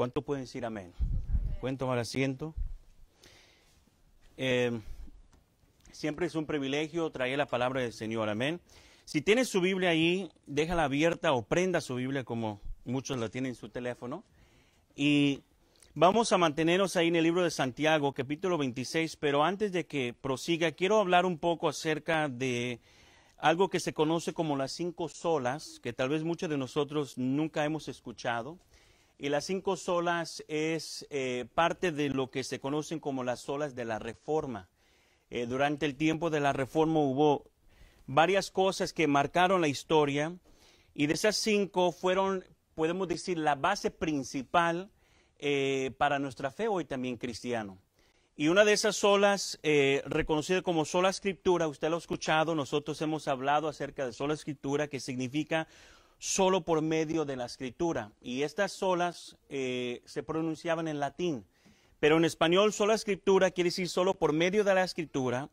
¿Cuánto pueden decir amén? Pueden tomar asiento. Em, siempre es un privilegio traer la palabra del Señor, amén. Si tiene su Biblia ahí, déjala abierta o prenda su Biblia como muchos la tienen en su teléfono. Y vamos a mantenernos ahí en el libro de Santiago, capítulo 26, pero antes de que prosiga, quiero hablar un poco acerca de algo que se conoce como las cinco solas, que tal vez muchos de nosotros nunca hemos escuchado y las cinco solas es eh, parte de lo que se conocen como las solas de la reforma. Eh, durante el tiempo de la reforma hubo varias cosas que marcaron la historia y de esas cinco fueron, podemos decir, la base principal eh, para nuestra fe hoy también cristiano. Y una de esas solas, reconocida como sola escritura, usted lo ha escuchado, nosotros hemos hablado acerca de sola escritura, que significa solo por medio de la escritura. Y estas solas eh, se pronunciaban en latín. Pero en español, sola escritura quiere decir solo por medio de la escritura.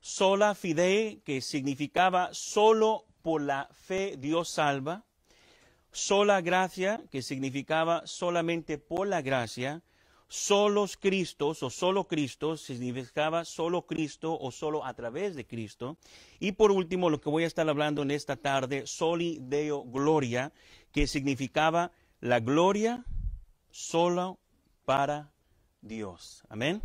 Sola fide, que significaba solo por la fe Dios salva. Sola gracia, que significaba solamente por la gracia solos Cristos o solo Cristo significaba solo Cristo o solo a través de Cristo. Y por último, lo que voy a estar hablando en esta tarde, soli deo gloria, que significaba la gloria solo para Dios. Amén.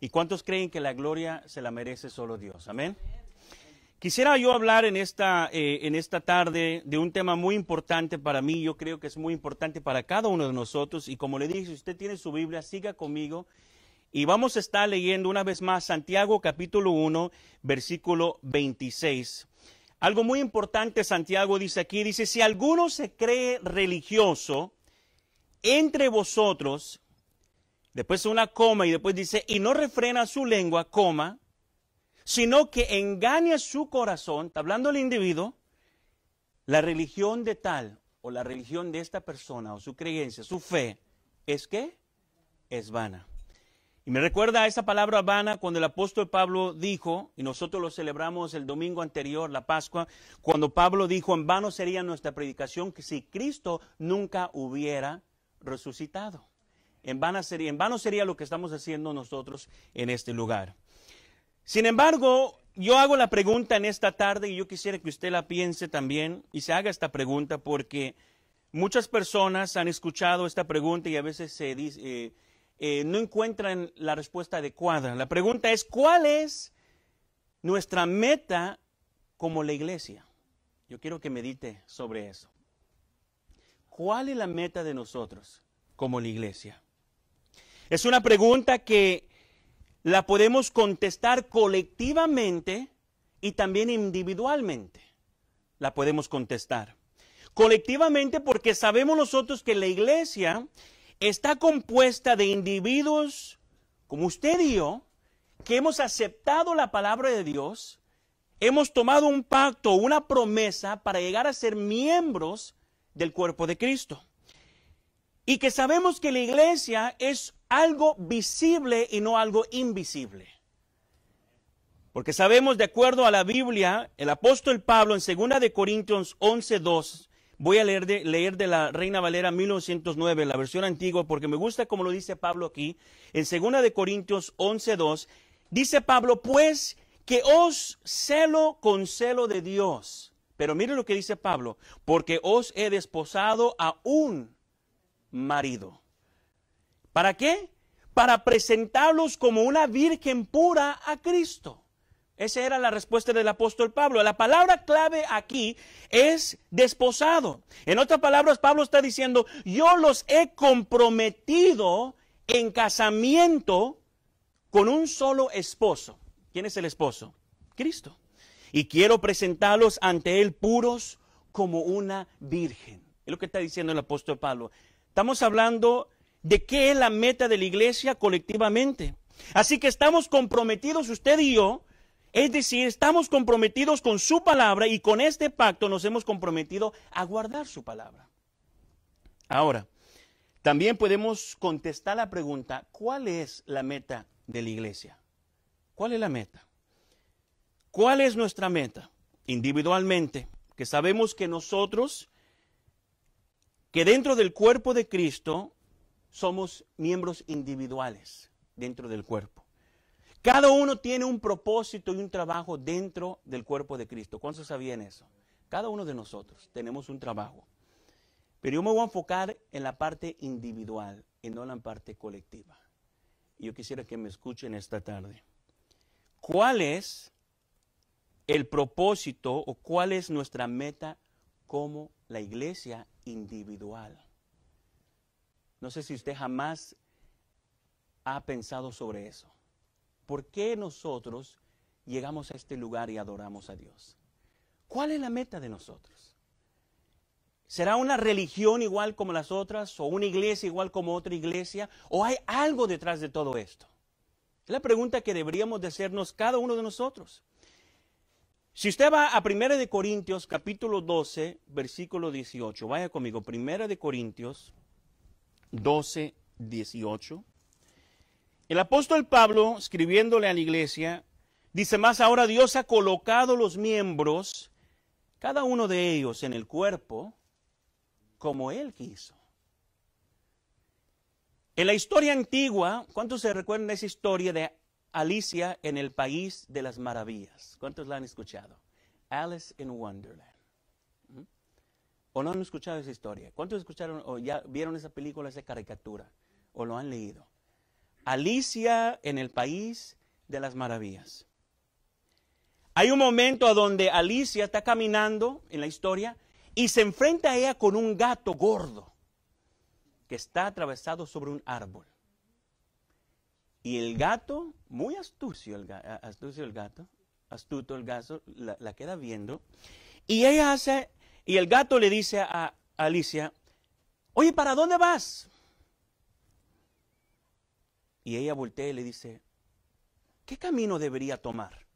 ¿Y cuántos creen que la gloria se la merece solo Dios? Amén. Quisiera yo hablar en esta, eh, en esta tarde de un tema muy importante para mí, yo creo que es muy importante para cada uno de nosotros y como le dije, si usted tiene su Biblia, siga conmigo y vamos a estar leyendo una vez más Santiago capítulo 1, versículo 26. Algo muy importante Santiago dice aquí, dice, si alguno se cree religioso entre vosotros, después una coma y después dice, y no refrena su lengua, coma, sino que engaña su corazón, está hablando el individuo, la religión de tal o la religión de esta persona o su creencia, su fe, es que es vana. Y me recuerda a esa palabra vana cuando el apóstol Pablo dijo, y nosotros lo celebramos el domingo anterior, la Pascua, cuando Pablo dijo, en vano sería nuestra predicación que si Cristo nunca hubiera resucitado. En vano sería, en vano sería lo que estamos haciendo nosotros en este lugar. Sin embargo, yo hago la pregunta en esta tarde y yo quisiera que usted la piense también y se haga esta pregunta porque muchas personas han escuchado esta pregunta y a veces se eh, eh, no encuentran la respuesta adecuada. La pregunta es, ¿cuál es nuestra meta como la iglesia? Yo quiero que medite sobre eso. ¿Cuál es la meta de nosotros como la iglesia? Es una pregunta que la podemos contestar colectivamente y también individualmente. La podemos contestar. Colectivamente porque sabemos nosotros que la iglesia está compuesta de individuos como usted y yo, que hemos aceptado la palabra de Dios, hemos tomado un pacto, una promesa para llegar a ser miembros del cuerpo de Cristo. Y que sabemos que la iglesia es algo visible y no algo invisible. Porque sabemos de acuerdo a la Biblia, el apóstol Pablo en 2 de Corintios 11:2, voy a leer de, leer de la Reina Valera 1909, la versión antigua, porque me gusta como lo dice Pablo aquí, en 2 de Corintios 11:2, dice Pablo, "Pues que os celo con celo de Dios." Pero mire lo que dice Pablo, "porque os he desposado a un marido." ¿Para qué? Para presentarlos como una virgen pura a Cristo. Esa era la respuesta del apóstol Pablo. La palabra clave aquí es desposado. En otras palabras, Pablo está diciendo, yo los he comprometido en casamiento con un solo esposo. ¿Quién es el esposo? Cristo. Y quiero presentarlos ante Él puros como una virgen. Es lo que está diciendo el apóstol Pablo. Estamos hablando de qué es la meta de la iglesia colectivamente. Así que estamos comprometidos usted y yo, es decir, estamos comprometidos con su palabra y con este pacto nos hemos comprometido a guardar su palabra. Ahora, también podemos contestar la pregunta, ¿cuál es la meta de la iglesia? ¿Cuál es la meta? ¿Cuál es nuestra meta? Individualmente, que sabemos que nosotros, que dentro del cuerpo de Cristo, somos miembros individuales dentro del cuerpo. Cada uno tiene un propósito y un trabajo dentro del cuerpo de Cristo. ¿Cuántos sabían eso? Cada uno de nosotros tenemos un trabajo. Pero yo me voy a enfocar en la parte individual y no en la parte colectiva. Yo quisiera que me escuchen esta tarde. ¿Cuál es el propósito o cuál es nuestra meta como la iglesia individual? No sé si usted jamás ha pensado sobre eso. ¿Por qué nosotros llegamos a este lugar y adoramos a Dios? ¿Cuál es la meta de nosotros? ¿Será una religión igual como las otras o una iglesia igual como otra iglesia? ¿O hay algo detrás de todo esto? Es la pregunta que deberíamos de hacernos cada uno de nosotros. Si usted va a 1 de Corintios capítulo 12, versículo 18, vaya conmigo, 1 de Corintios 12, 18. El apóstol Pablo, escribiéndole a la iglesia, dice más ahora Dios ha colocado los miembros, cada uno de ellos en el cuerpo, como Él quiso. En la historia antigua, ¿cuántos se recuerdan esa historia de Alicia en el País de las Maravillas? ¿Cuántos la han escuchado? Alice in Wonderland. ¿O no han escuchado esa historia? ¿Cuántos escucharon o ya vieron esa película, esa caricatura? ¿O lo han leído? Alicia en el País de las Maravillas. Hay un momento a donde Alicia está caminando en la historia y se enfrenta a ella con un gato gordo que está atravesado sobre un árbol. Y el gato, muy astucio el, gato, astuto el gato, la queda viendo. Y ella hace y el gato le dice a Alicia, oye, ¿para dónde vas? Y ella voltea y le dice, ¿qué camino debería tomar?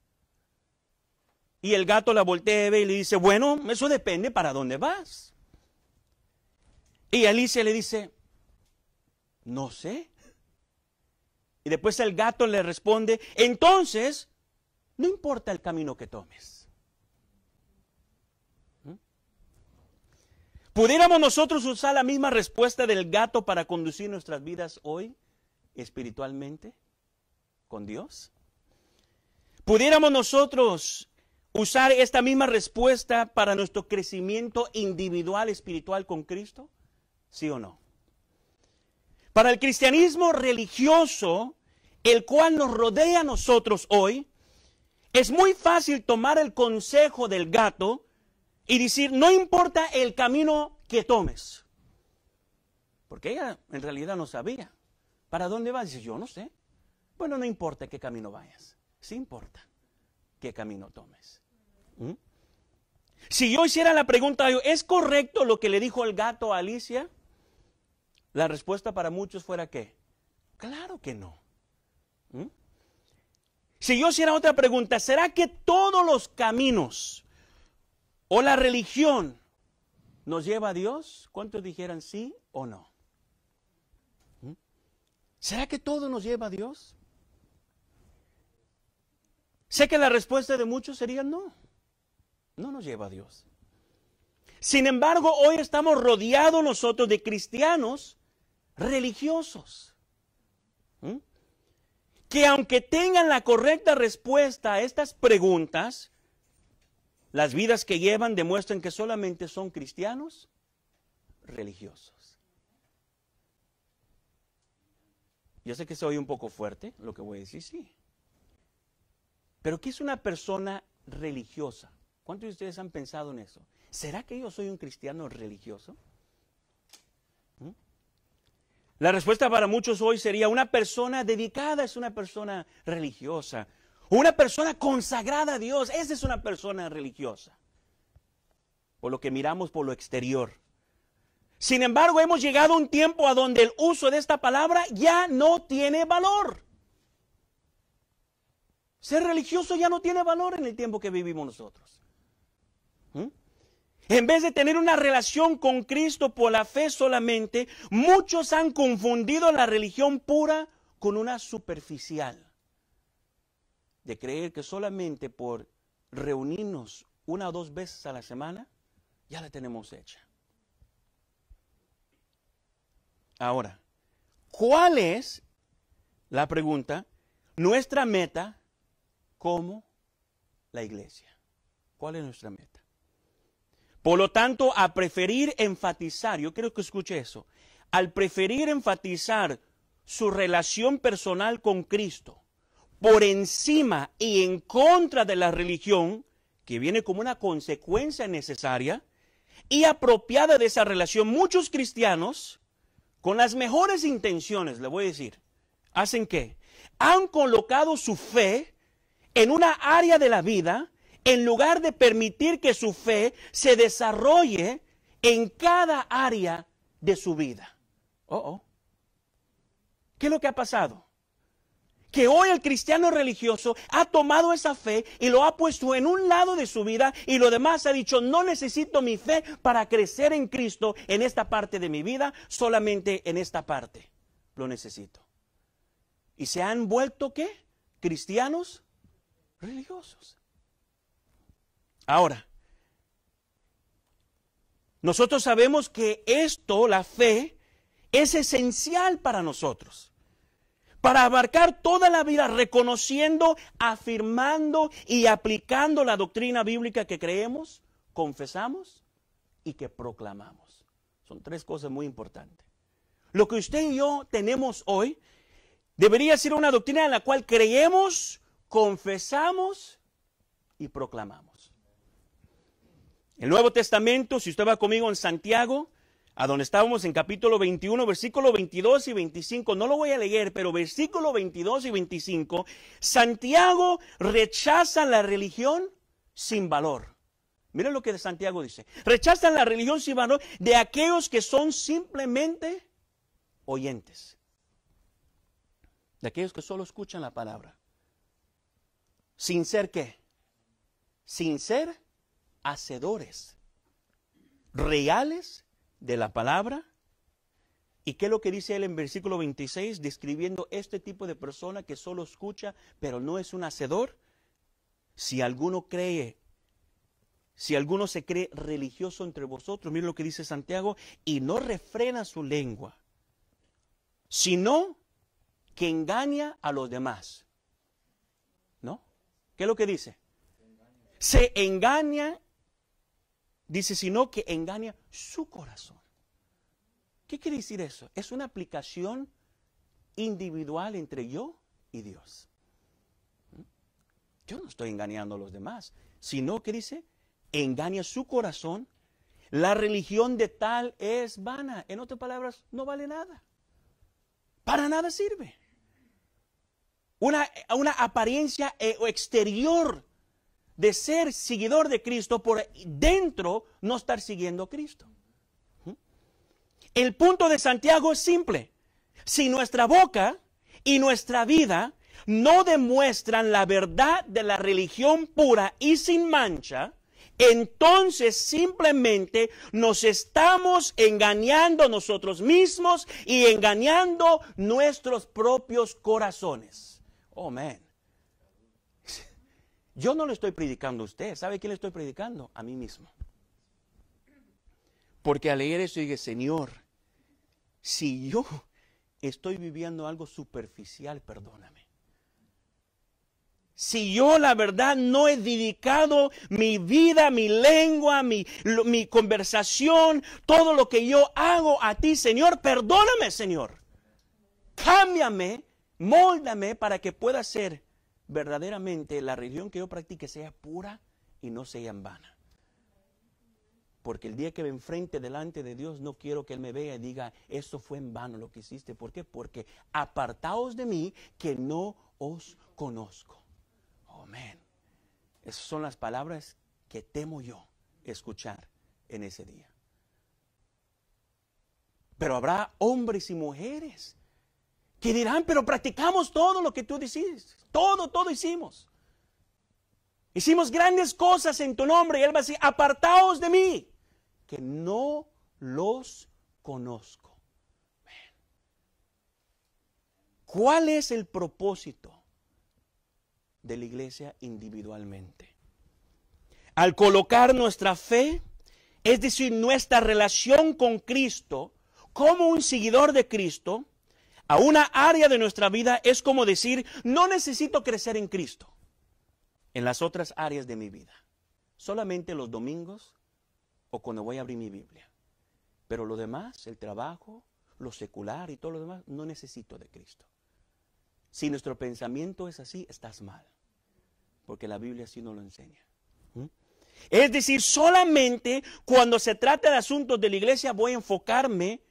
Y el gato la voltea y le dice, bueno, eso depende para dónde vas. Y Alicia le dice, no sé. Y después el gato le responde, entonces, no importa el camino que tomes. ¿Pudiéramos nosotros usar la misma respuesta del gato para conducir nuestras vidas hoy espiritualmente con Dios? ¿Pudiéramos nosotros usar esta misma respuesta para nuestro crecimiento individual espiritual con Cristo? ¿Sí o no? Para el cristianismo religioso, el cual nos rodea a nosotros hoy, es muy fácil tomar el consejo del gato y decir, no importa el camino que tomes. Porque ella en realidad no sabía. ¿Para dónde vas? Dice, yo no sé. Bueno, no importa qué camino vayas. Sí importa qué camino tomes. ¿Mm? Si yo hiciera la pregunta, ¿es correcto lo que le dijo el gato a Alicia? La respuesta para muchos fuera que, claro que no. ¿Mm? Si yo hiciera otra pregunta, ¿será que todos los caminos o la religión nos lleva a Dios? ¿Cuántos dijeran sí o no? ¿Mm? ¿Será que todo nos lleva a Dios? Sé que la respuesta de muchos sería no. No nos lleva a Dios. Sin embargo, hoy estamos rodeados nosotros de cristianos religiosos, que aunque tengan la correcta respuesta a estas preguntas, las vidas que llevan demuestran que solamente son cristianos religiosos. Yo sé que se oye un poco fuerte lo que voy a decir, sí. Pero ¿qué es una persona religiosa? ¿Cuántos de ustedes han pensado en eso? ¿Será que yo soy un cristiano religioso? ¿Mm? La respuesta para muchos hoy sería una persona dedicada, es una persona religiosa, una persona consagrada a Dios, esa es una persona religiosa. Por lo que miramos por lo exterior. Sin embargo, hemos llegado a un tiempo a donde el uso de esta palabra ya no tiene valor. Ser religioso ya no tiene valor en el tiempo que vivimos nosotros. ¿Mm? En vez de tener una relación con Cristo por la fe solamente, muchos han confundido la religión pura con una superficial de creer que solamente por reunirnos una o dos veces a la semana, ya la tenemos hecha. Ahora, ¿cuál es la pregunta? Nuestra meta como la iglesia. ¿Cuál es nuestra meta? Por lo tanto, a preferir enfatizar, yo creo que escuche eso, al preferir enfatizar su relación personal con Cristo por encima y en contra de la religión, que viene como una consecuencia necesaria y apropiada de esa relación, muchos cristianos, con las mejores intenciones, le voy a decir, hacen que han colocado su fe en una área de la vida en lugar de permitir que su fe se desarrolle en cada área de su vida. Oh, oh. ¿Qué es lo que ha pasado? que hoy el cristiano religioso ha tomado esa fe y lo ha puesto en un lado de su vida y lo demás ha dicho, no necesito mi fe para crecer en Cristo en esta parte de mi vida, solamente en esta parte lo necesito. Y se han vuelto qué? Cristianos religiosos. Ahora, nosotros sabemos que esto, la fe, es esencial para nosotros para abarcar toda la vida reconociendo, afirmando y aplicando la doctrina bíblica que creemos, confesamos y que proclamamos. Son tres cosas muy importantes. Lo que usted y yo tenemos hoy debería ser una doctrina en la cual creemos, confesamos y proclamamos. El Nuevo Testamento, si usted va conmigo en Santiago, a donde estábamos en capítulo 21, versículo 22 y 25. No lo voy a leer, pero versículo 22 y 25, Santiago rechaza la religión sin valor. Miren lo que Santiago dice. Rechazan la religión sin valor de aquellos que son simplemente oyentes. De aquellos que solo escuchan la palabra. Sin ser qué? Sin ser hacedores reales de la palabra. ¿Y qué es lo que dice él en versículo 26, describiendo este tipo de persona que solo escucha, pero no es un hacedor? Si alguno cree, si alguno se cree religioso entre vosotros, mire lo que dice Santiago, y no refrena su lengua, sino que engaña a los demás. ¿No? ¿Qué es lo que dice? Se engaña Dice, sino que engaña su corazón. ¿Qué quiere decir eso? Es una aplicación individual entre yo y Dios. ¿Mm? Yo no estoy engañando a los demás, sino que dice, engaña su corazón. La religión de tal es vana. En otras palabras, no vale nada. Para nada sirve. Una, una apariencia eh, exterior de ser seguidor de Cristo por dentro no estar siguiendo a Cristo. ¿Mm? El punto de Santiago es simple. Si nuestra boca y nuestra vida no demuestran la verdad de la religión pura y sin mancha, entonces simplemente nos estamos engañando nosotros mismos y engañando nuestros propios corazones. Oh, yo no le estoy predicando a usted. ¿Sabe quién le estoy predicando? A mí mismo. Porque al leer eso dije, Señor, si yo estoy viviendo algo superficial, perdóname. Si yo la verdad no he dedicado mi vida, mi lengua, mi, mi conversación, todo lo que yo hago a ti, Señor, perdóname, Señor. Cámbiame, moldame para que pueda ser verdaderamente la religión que yo practique sea pura y no sea en vana. Porque el día que me enfrente delante de Dios, no quiero que Él me vea y diga, eso fue en vano lo que hiciste. ¿Por qué? Porque apartaos de mí que no os conozco. Amén. Esas son las palabras que temo yo escuchar en ese día. Pero habrá hombres y mujeres que dirán, pero practicamos todo lo que tú decís, todo, todo hicimos. Hicimos grandes cosas en tu nombre. Y él va a decir, apartaos de mí, que no los conozco. ¿Cuál es el propósito de la iglesia individualmente? Al colocar nuestra fe, es decir, nuestra relación con Cristo, como un seguidor de Cristo, a una área de nuestra vida es como decir, no necesito crecer en Cristo en las otras áreas de mi vida. Solamente los domingos o cuando voy a abrir mi Biblia. Pero lo demás, el trabajo, lo secular y todo lo demás, no necesito de Cristo. Si nuestro pensamiento es así, estás mal. Porque la Biblia así no lo enseña. ¿Mm? Es decir, solamente cuando se trata de asuntos de la iglesia voy a enfocarme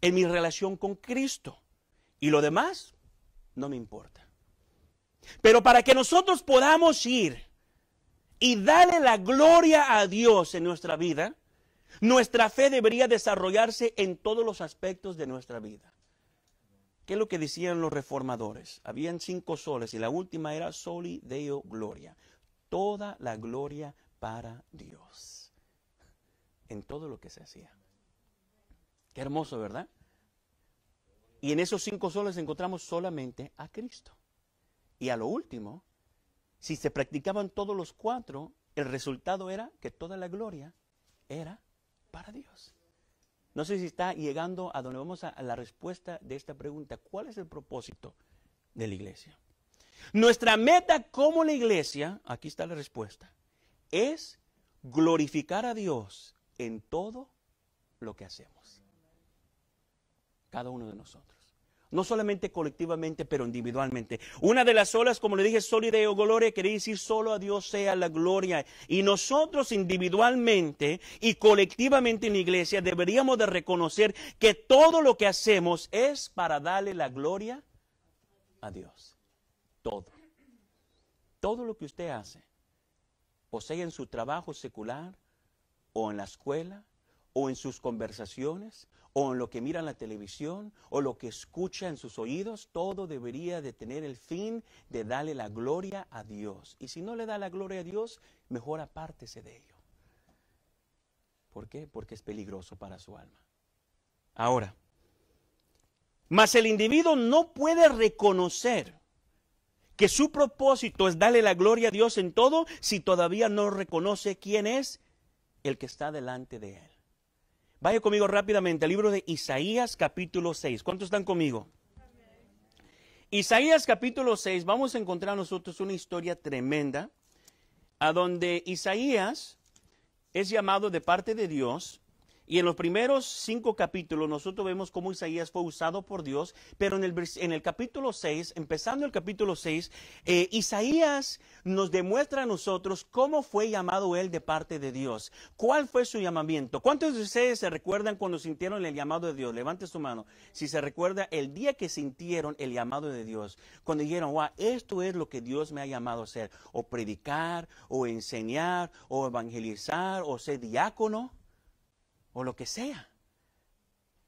en mi relación con Cristo. Y lo demás no me importa. Pero para que nosotros podamos ir y darle la gloria a Dios en nuestra vida, nuestra fe debería desarrollarse en todos los aspectos de nuestra vida. ¿Qué es lo que decían los reformadores? Habían cinco soles y la última era soli deo gloria. Toda la gloria para Dios. En todo lo que se hacía. Qué hermoso, ¿verdad? Y en esos cinco soles encontramos solamente a Cristo. Y a lo último, si se practicaban todos los cuatro, el resultado era que toda la gloria era para Dios. No sé si está llegando a donde vamos a, a la respuesta de esta pregunta. ¿Cuál es el propósito de la iglesia? Nuestra meta como la iglesia, aquí está la respuesta, es glorificar a Dios en todo lo que hacemos cada uno de nosotros. No solamente colectivamente, pero individualmente. Una de las olas, como le dije, solideo o gloria, quiere decir solo a Dios sea la gloria. Y nosotros individualmente y colectivamente en la iglesia deberíamos de reconocer que todo lo que hacemos es para darle la gloria a Dios. Todo. Todo lo que usted hace, o sea en su trabajo secular, o en la escuela, o en sus conversaciones, o en lo que mira en la televisión, o lo que escucha en sus oídos, todo debería de tener el fin de darle la gloria a Dios. Y si no le da la gloria a Dios, mejor apártese de ello. ¿Por qué? Porque es peligroso para su alma. Ahora, mas el individuo no puede reconocer que su propósito es darle la gloria a Dios en todo si todavía no reconoce quién es el que está delante de él. Vaya conmigo rápidamente al libro de Isaías capítulo 6. ¿Cuántos están conmigo? Isaías capítulo 6, vamos a encontrar nosotros una historia tremenda, a donde Isaías es llamado de parte de Dios y en los primeros cinco capítulos nosotros vemos cómo Isaías fue usado por Dios, pero en el, en el capítulo 6, empezando el capítulo 6, eh, Isaías nos demuestra a nosotros cómo fue llamado él de parte de Dios, cuál fue su llamamiento. ¿Cuántos de ustedes se recuerdan cuando sintieron el llamado de Dios? Levante su mano. Si se recuerda el día que sintieron el llamado de Dios, cuando dijeron, wow, esto es lo que Dios me ha llamado a hacer, o predicar, o enseñar, o evangelizar, o ser diácono o lo que sea.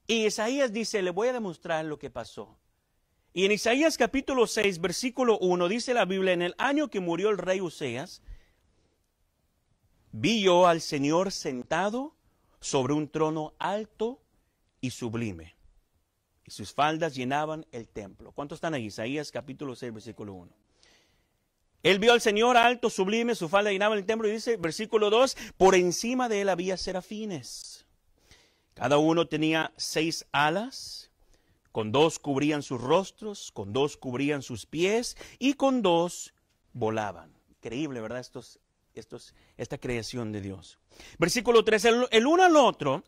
Y Isaías dice, le voy a demostrar lo que pasó. Y en Isaías capítulo 6, versículo 1, dice la Biblia, en el año que murió el rey Useas, vi yo al Señor sentado sobre un trono alto y sublime. Y sus faldas llenaban el templo. ¿Cuántos están ahí? Isaías capítulo 6, versículo 1. Él vio al Señor alto, sublime, su falda llenaba el templo y dice, versículo 2, por encima de él había serafines. Cada uno tenía seis alas, con dos cubrían sus rostros, con dos cubrían sus pies y con dos volaban. Increíble, ¿verdad? Estos, estos, esta creación de Dios. Versículo 3, el uno al otro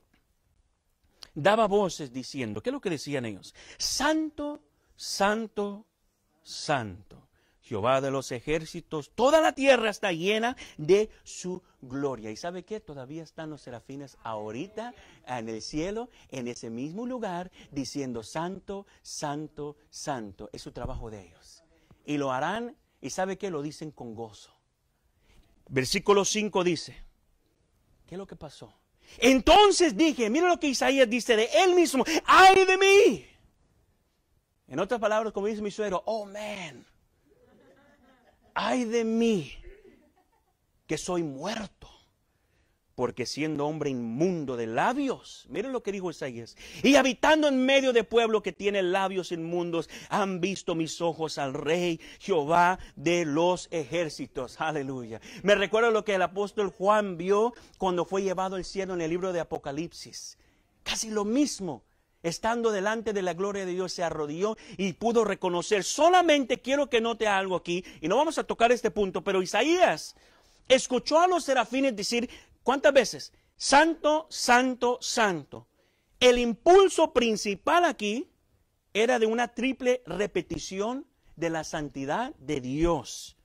daba voces diciendo, ¿qué es lo que decían ellos? Santo, santo, santo Jehová de los ejércitos, toda la tierra está llena de su gloria. ¿Y sabe qué? Todavía están los serafines ahorita en el cielo, en ese mismo lugar, diciendo, santo, santo, santo. Es su trabajo de ellos. Y lo harán, y sabe qué? Lo dicen con gozo. Versículo 5 dice, ¿qué es lo que pasó? Entonces dije, mira lo que Isaías dice de él mismo, ay de mí. En otras palabras, como dice mi suero oh man, ay de mí, que soy muerto, porque siendo hombre inmundo de labios, miren lo que dijo Isaías, y habitando en medio de pueblo que tiene labios inmundos, han visto mis ojos al Rey Jehová de los ejércitos. Aleluya. Me recuerdo lo que el apóstol Juan vio cuando fue llevado al cielo en el libro de Apocalipsis. Casi lo mismo estando delante de la gloria de Dios, se arrodilló y pudo reconocer. Solamente quiero que note algo aquí, y no vamos a tocar este punto, pero Isaías escuchó a los serafines decir, ¿cuántas veces? Santo, santo, santo. El impulso principal aquí era de una triple repetición de la santidad de Dios.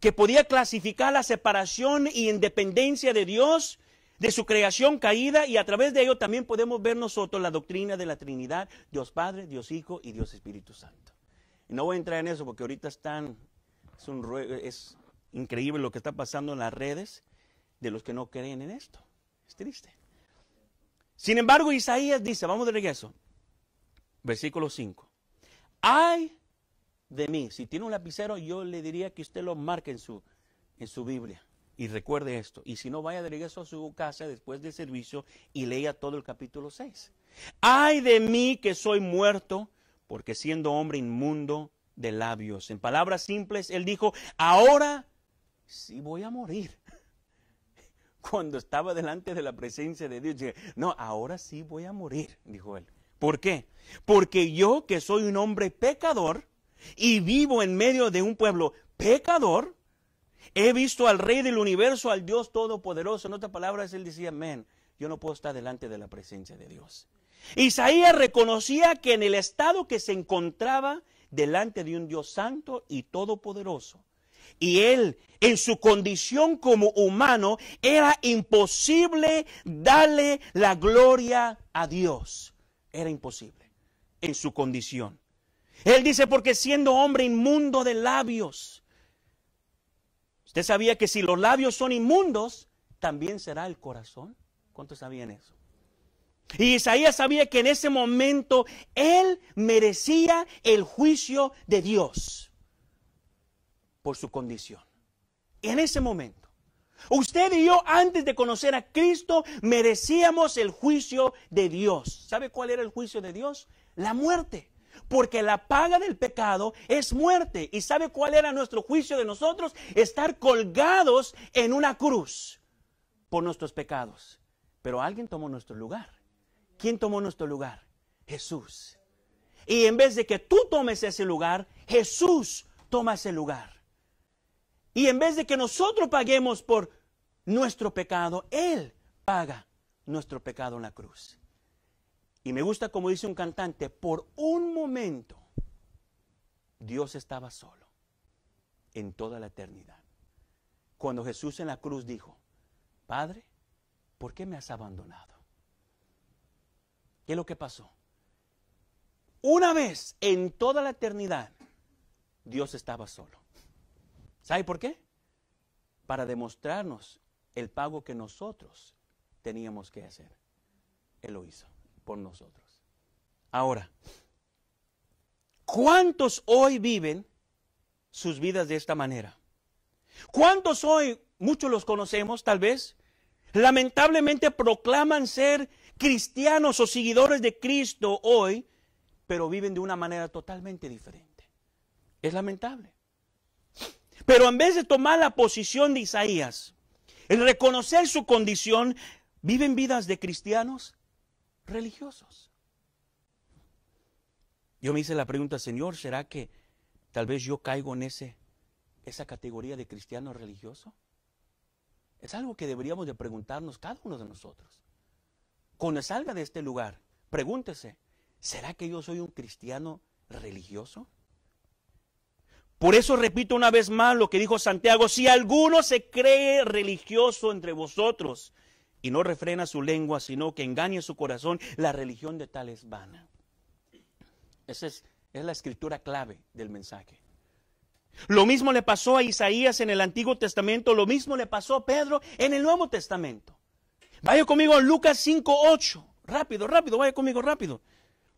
Que podía clasificar la separación y independencia de Dios de su creación caída y a través de ello también podemos ver nosotros la doctrina de la Trinidad, Dios Padre, Dios Hijo y Dios Espíritu Santo. no voy a entrar en eso porque ahorita están, es, es increíble lo que está pasando en las redes de los que no creen en esto. Es triste. Sin embargo, Isaías dice, vamos de regreso, versículo 5. Ay de mí, si tiene un lapicero, yo le diría que usted lo marque en su, en su Biblia. Y recuerde esto. Y si no, vaya de regreso a su casa después del servicio y lea todo el capítulo 6. Ay de mí que soy muerto, porque siendo hombre inmundo de labios. En palabras simples, él dijo, ahora sí voy a morir. Cuando estaba delante de la presencia de Dios, no, ahora sí voy a morir, dijo él. ¿Por qué? Porque yo que soy un hombre pecador y vivo en medio de un pueblo pecador, He visto al Rey del universo, al Dios Todopoderoso. En otras palabras, él decía, amén, yo no puedo estar delante de la presencia de Dios. Isaías reconocía que en el estado que se encontraba delante de un Dios santo y todopoderoso, y él, en su condición como humano, era imposible darle la gloria a Dios. Era imposible en su condición. Él dice, porque siendo hombre inmundo de labios, ¿Usted sabía que si los labios son inmundos, también será el corazón? ¿Cuántos sabían eso? Y Isaías sabía que en ese momento él merecía el juicio de Dios por su condición. En ese momento. Usted y yo, antes de conocer a Cristo, merecíamos el juicio de Dios. ¿Sabe cuál era el juicio de Dios? La muerte. Porque la paga del pecado es muerte. ¿Y sabe cuál era nuestro juicio de nosotros? Estar colgados en una cruz por nuestros pecados. Pero alguien tomó nuestro lugar. ¿Quién tomó nuestro lugar? Jesús. Y en vez de que tú tomes ese lugar, Jesús toma ese lugar. Y en vez de que nosotros paguemos por nuestro pecado, Él paga nuestro pecado en la cruz. Y me gusta como dice un cantante, por un momento Dios estaba solo en toda la eternidad. Cuando Jesús en la cruz dijo, Padre, ¿por qué me has abandonado? ¿Qué es lo que pasó? Una vez en toda la eternidad, Dios estaba solo. ¿Sabe por qué? Para demostrarnos el pago que nosotros teníamos que hacer. Él lo hizo por nosotros. Ahora, ¿cuántos hoy viven sus vidas de esta manera? ¿Cuántos hoy, muchos los conocemos tal vez, lamentablemente proclaman ser cristianos o seguidores de Cristo hoy, pero viven de una manera totalmente diferente? Es lamentable. Pero en vez de tomar la posición de Isaías, el reconocer su condición, viven vidas de cristianos religiosos. Yo me hice la pregunta, Señor, ¿será que tal vez yo caigo en ese, esa categoría de cristiano religioso? Es algo que deberíamos de preguntarnos cada uno de nosotros. Cuando salga de este lugar, pregúntese, ¿será que yo soy un cristiano religioso? Por eso repito una vez más lo que dijo Santiago, si alguno se cree religioso entre vosotros, y no refrena su lengua, sino que engañe su corazón, la religión de tal es vana. Esa es, la escritura clave del mensaje. Lo mismo le pasó a Isaías en el Antiguo Testamento, lo mismo le pasó a Pedro en el Nuevo Testamento. Vaya conmigo a Lucas 5.8. Rápido, rápido, vaya conmigo rápido.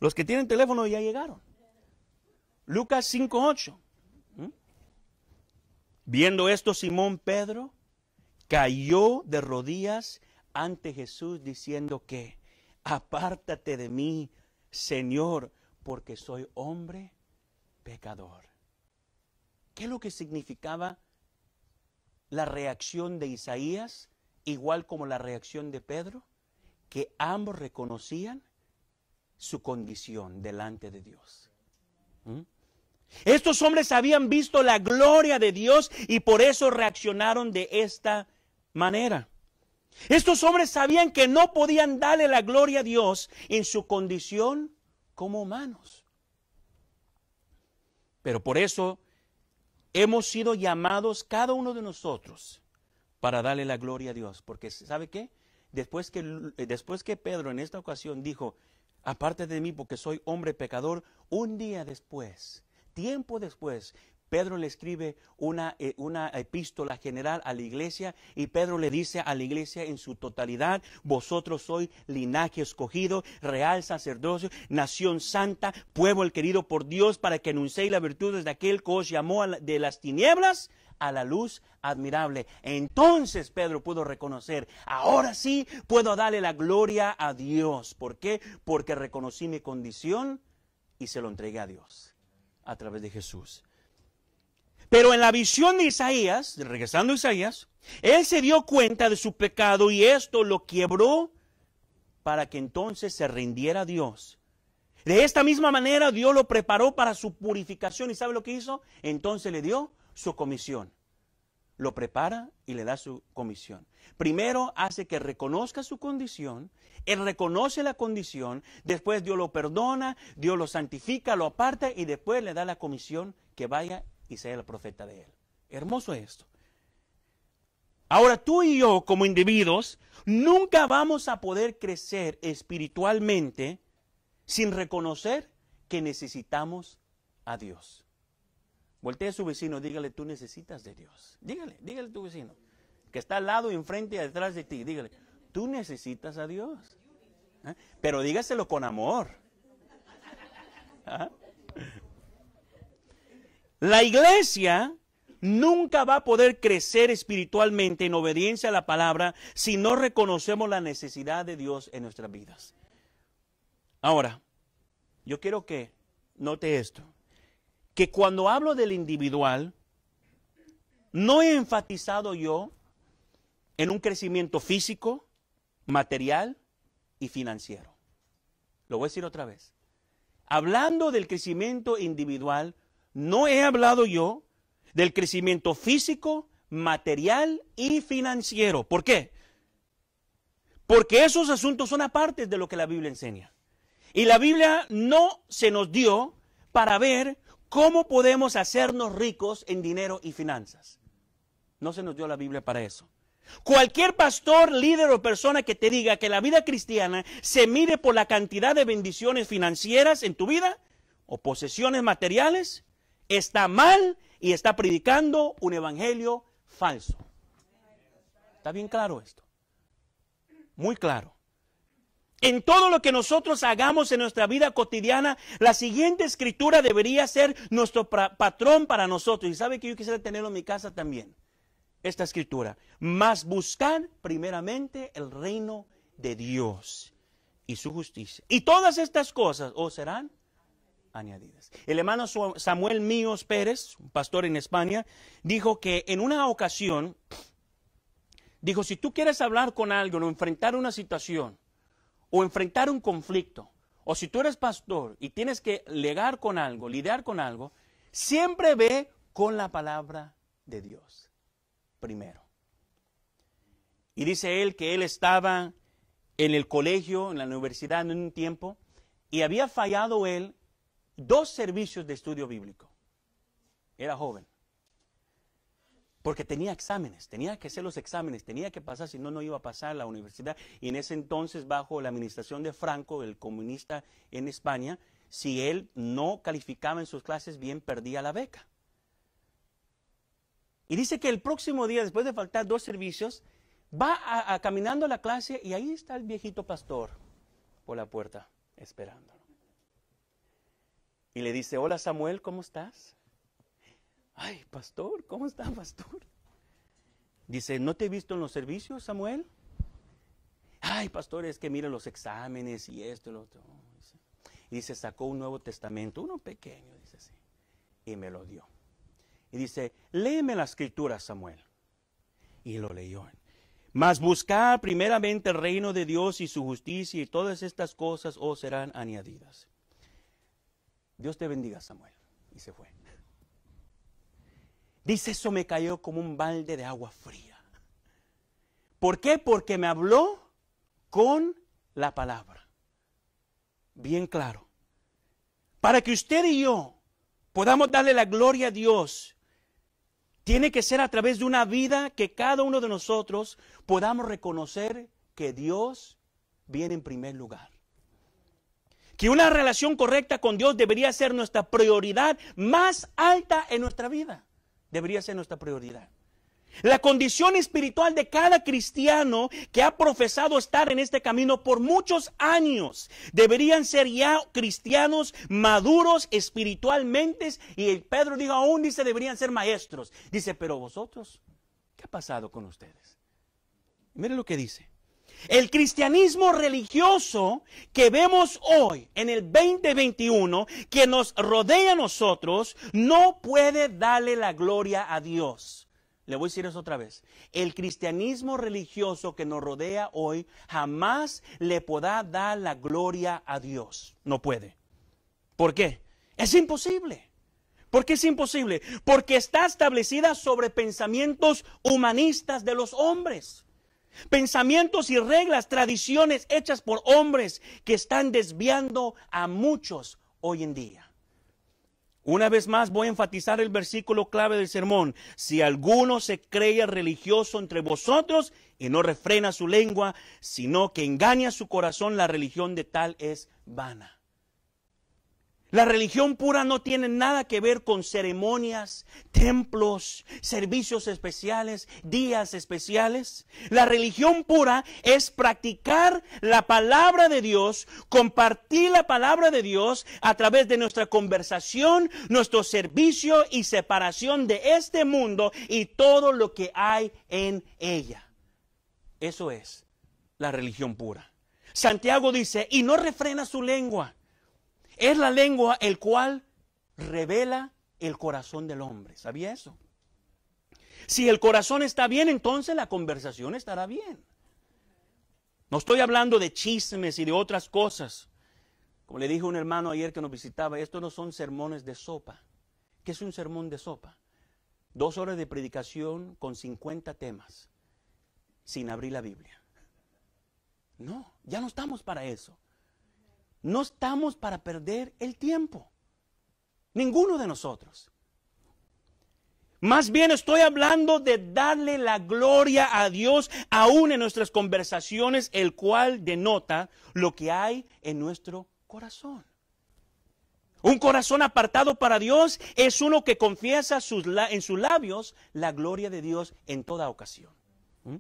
Los que tienen teléfono ya llegaron. Lucas 5.8. ¿Mm? Viendo esto, Simón Pedro cayó de rodillas ante Jesús diciendo que, apártate de mí, Señor, porque soy hombre pecador. ¿Qué es lo que significaba la reacción de Isaías, igual como la reacción de Pedro? Que ambos reconocían su condición delante de Dios. ¿Mm? Estos hombres habían visto la gloria de Dios y por eso reaccionaron de esta manera. Estos hombres sabían que no podían darle la gloria a Dios en su condición como humanos. Pero por eso hemos sido llamados cada uno de nosotros para darle la gloria a Dios. Porque ¿sabe qué? Después que, eh, después que Pedro en esta ocasión dijo, aparte de mí porque soy hombre pecador, un día después, tiempo después, Pedro le escribe una, eh, una, epístola general a la iglesia y Pedro le dice a la iglesia en su totalidad, vosotros sois linaje escogido, real sacerdocio, nación santa, pueblo el querido por Dios, para que anunciéis la virtud desde aquel que os llamó de las tinieblas a la luz admirable. Entonces Pedro pudo reconocer, ahora sí puedo darle la gloria a Dios. ¿Por qué? Porque reconocí mi condición y se lo entregué a Dios a través de Jesús. Pero en la visión de Isaías, regresando Isaías, él se dio cuenta de su pecado y esto lo quebró para que entonces se rindiera a Dios. De esta misma manera Dios lo preparó para su purificación y ¿sabe lo que hizo? Entonces le dio su comisión. Lo prepara y le da su comisión. Primero hace que reconozca su condición, él reconoce la condición, después Dios lo perdona, Dios lo santifica, lo aparta y después le da la comisión que vaya y sea el profeta de él. Hermoso esto. Ahora tú y yo como individuos nunca vamos a poder crecer espiritualmente sin reconocer que necesitamos a Dios. Voltea a su vecino, dígale, tú necesitas de Dios. Dígale, dígale a tu vecino, que está al lado, enfrente y detrás de ti, dígale, tú necesitas a Dios. ¿Ah? Pero dígaselo con amor. ¿Ah? La iglesia nunca va a poder crecer espiritualmente en obediencia a la palabra si no reconocemos la necesidad de Dios en nuestras vidas. Ahora, yo quiero que note esto, que cuando hablo del individual, no he enfatizado yo en un crecimiento físico, material y financiero. Lo voy a decir otra vez. Hablando del crecimiento individual, no he hablado yo del crecimiento físico, material y financiero. ¿Por qué? Porque esos asuntos son aparte de lo que la Biblia enseña. Y la Biblia no se nos dio para ver cómo podemos hacernos ricos en dinero y finanzas. No se nos dio la Biblia para eso. Cualquier pastor, líder o persona que te diga que la vida cristiana se mide por la cantidad de bendiciones financieras en tu vida o posesiones materiales, está mal y está predicando un evangelio falso. ¿Está bien claro esto? Muy claro. En todo lo que nosotros hagamos en nuestra vida cotidiana, la siguiente escritura debería ser nuestro patrón para nosotros. Y sabe que yo quisiera tenerlo en mi casa también. Esta escritura. Más buscar primeramente el reino de Dios y su justicia. Y todas estas cosas ¿o serán añadidas. El hermano Samuel Míos Pérez, un pastor en España, dijo que en una ocasión, dijo, si tú quieres hablar con alguien o enfrentar una situación o enfrentar un conflicto, o si tú eres pastor y tienes que legar con algo, lidiar con algo, siempre ve con la palabra de Dios primero. Y dice él que él estaba en el colegio, en la universidad en un tiempo, y había fallado él dos servicios de estudio bíblico. Era joven. Porque tenía exámenes, tenía que hacer los exámenes, tenía que pasar, si no, no iba a pasar a la universidad. Y en ese entonces, bajo la administración de Franco, el comunista en España, si él no calificaba en sus clases bien, perdía la beca. Y dice que el próximo día, después de faltar dos servicios, va caminando a la clase y ahí está el viejito pastor por la puerta esperándolo y le dice, hola Samuel, ¿cómo estás? Ay, pastor, ¿cómo está, pastor? Dice, ¿no te he visto en los servicios, Samuel? Ay, pastor, es que miren los exámenes y esto y lo otro. Y dice, sacó un Nuevo Testamento, uno pequeño, dice así, y me lo dio. Y dice, léeme la escritura, Samuel. Y lo leyó. Mas buscar primeramente el reino de Dios y su justicia y todas estas cosas os serán añadidas. Dios te bendiga, Samuel. Y se fue. Dice, eso me cayó como un balde de agua fría. ¿Por qué? Porque me habló con la palabra. Bien claro. Para que usted y yo podamos darle la gloria a Dios, tiene que ser a través de una vida que cada uno de nosotros podamos reconocer que Dios viene en primer lugar que una relación correcta con Dios debería ser nuestra prioridad más alta en nuestra vida. Debería ser nuestra prioridad. La condición espiritual de cada cristiano que ha profesado estar en este camino por muchos años deberían ser ya cristianos maduros espiritualmente. Y el Pedro dijo, aún dice, deberían ser maestros. Dice, pero vosotros, ¿qué ha pasado con ustedes? Miren lo que dice. El cristianismo religioso que vemos hoy en el 2021, que nos rodea a nosotros, no puede darle la gloria a Dios. Le voy a decir eso otra vez. El cristianismo religioso que nos rodea hoy jamás le podrá dar la gloria a Dios. No puede. ¿Por qué? Es imposible. ¿Por qué es imposible? Porque está establecida sobre pensamientos humanistas de los hombres. Pensamientos y reglas, tradiciones hechas por hombres que están desviando a muchos hoy en día. Una vez más voy a enfatizar el versículo clave del sermón. Si alguno se cree religioso entre vosotros y no refrena su lengua, sino que engaña su corazón, la religión de tal es vana. La religión pura no tiene nada que ver con ceremonias, templos, servicios especiales, días especiales. La religión pura es practicar la palabra de Dios, compartir la palabra de Dios a través de nuestra conversación, nuestro servicio y separación de este mundo y todo lo que hay en ella. Eso es la religión pura. Santiago dice, y no refrena su lengua es la lengua el cual revela el corazón del hombre. ¿Sabía eso? Si el corazón está bien, entonces la conversación estará bien. No estoy hablando de chismes y de otras cosas. Como le dije un hermano ayer que nos visitaba, estos no son sermones de sopa. ¿Qué es un sermón de sopa? Dos horas de predicación con 50 temas, sin abrir la Biblia. No, ya no estamos para eso. No estamos para perder el tiempo. Ninguno de nosotros. Más bien estoy hablando de darle la gloria a Dios aún en nuestras conversaciones, el cual denota lo que hay en nuestro corazón. Un corazón apartado para Dios es uno que confiesa en sus labios la gloria de Dios en toda ocasión. ¿Mm?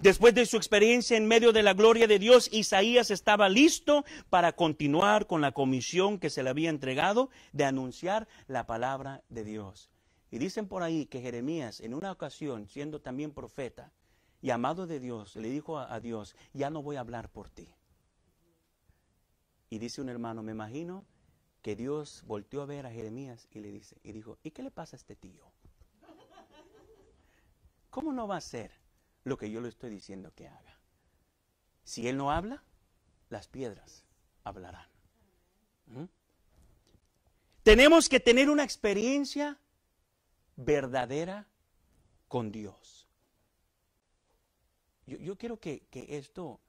Después de su experiencia en medio de la gloria de Dios, Isaías estaba listo para continuar con la comisión que se le había entregado de anunciar la palabra de Dios. Y dicen por ahí que Jeremías, en una ocasión, siendo también profeta, llamado de Dios, le dijo a, Dios, ya no voy a hablar por ti. Y dice un hermano, me imagino que Dios volteó a ver a Jeremías y le dice, y dijo, ¿y qué le pasa a este tío? ¿Cómo no va a ser? lo que yo le estoy diciendo que haga. Si Él no habla, las piedras hablarán. ¿Mm? Tenemos que tener una experiencia verdadera con Dios. Yo, quiero que, que, esto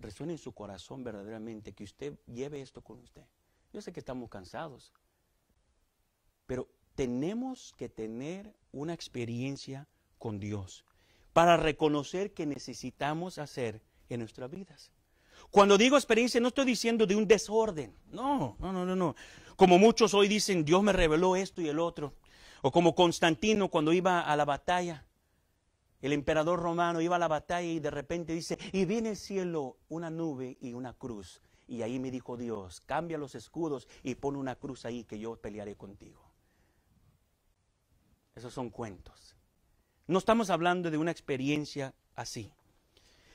resuene en su corazón verdaderamente, que usted lleve esto con usted. Yo sé que estamos cansados, pero tenemos que tener una experiencia con Dios para reconocer que necesitamos hacer en nuestras vidas. Cuando digo experiencia, no estoy diciendo de un desorden. No, no, no, no, no. Como muchos hoy dicen, Dios me reveló esto y el otro. O como Constantino cuando iba a la batalla. El emperador romano iba a la batalla y de repente dice, y viene el cielo una nube y una cruz. Y ahí me dijo Dios, cambia los escudos y pon una cruz ahí que yo pelearé contigo. Esos son cuentos. No estamos hablando de una experiencia así.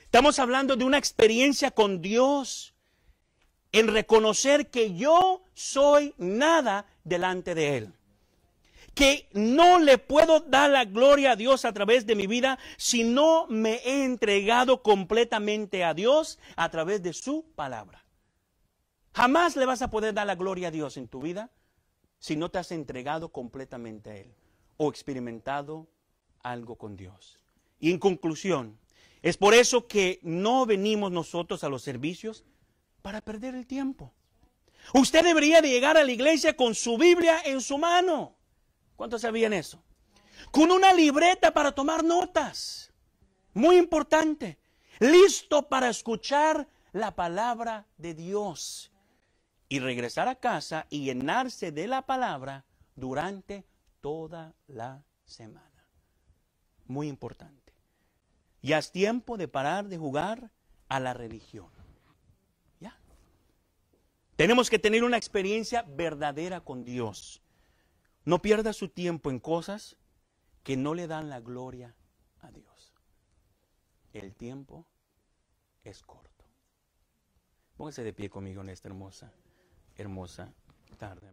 Estamos hablando de una experiencia con Dios en reconocer que yo soy nada delante de Él. Que no le puedo dar la gloria a Dios a través de mi vida si no me he entregado completamente a Dios a través de su palabra. Jamás le vas a poder dar la gloria a Dios en tu vida si no te has entregado completamente a Él o experimentado algo con Dios. Y en conclusión, es por eso que no venimos nosotros a los servicios para perder el tiempo. Usted debería de llegar a la iglesia con su Biblia en su mano. ¿Cuántos sabían eso? Con una libreta para tomar notas. Muy importante. Listo para escuchar la palabra de Dios. Y regresar a casa y llenarse de la palabra durante toda la semana muy importante. Y es tiempo de parar de jugar a la religión. Ya. Tenemos que tener una experiencia verdadera con Dios. No pierda su tiempo en cosas que no le dan la gloria a Dios. El tiempo es corto. Póngase de pie conmigo en esta hermosa, hermosa tarde.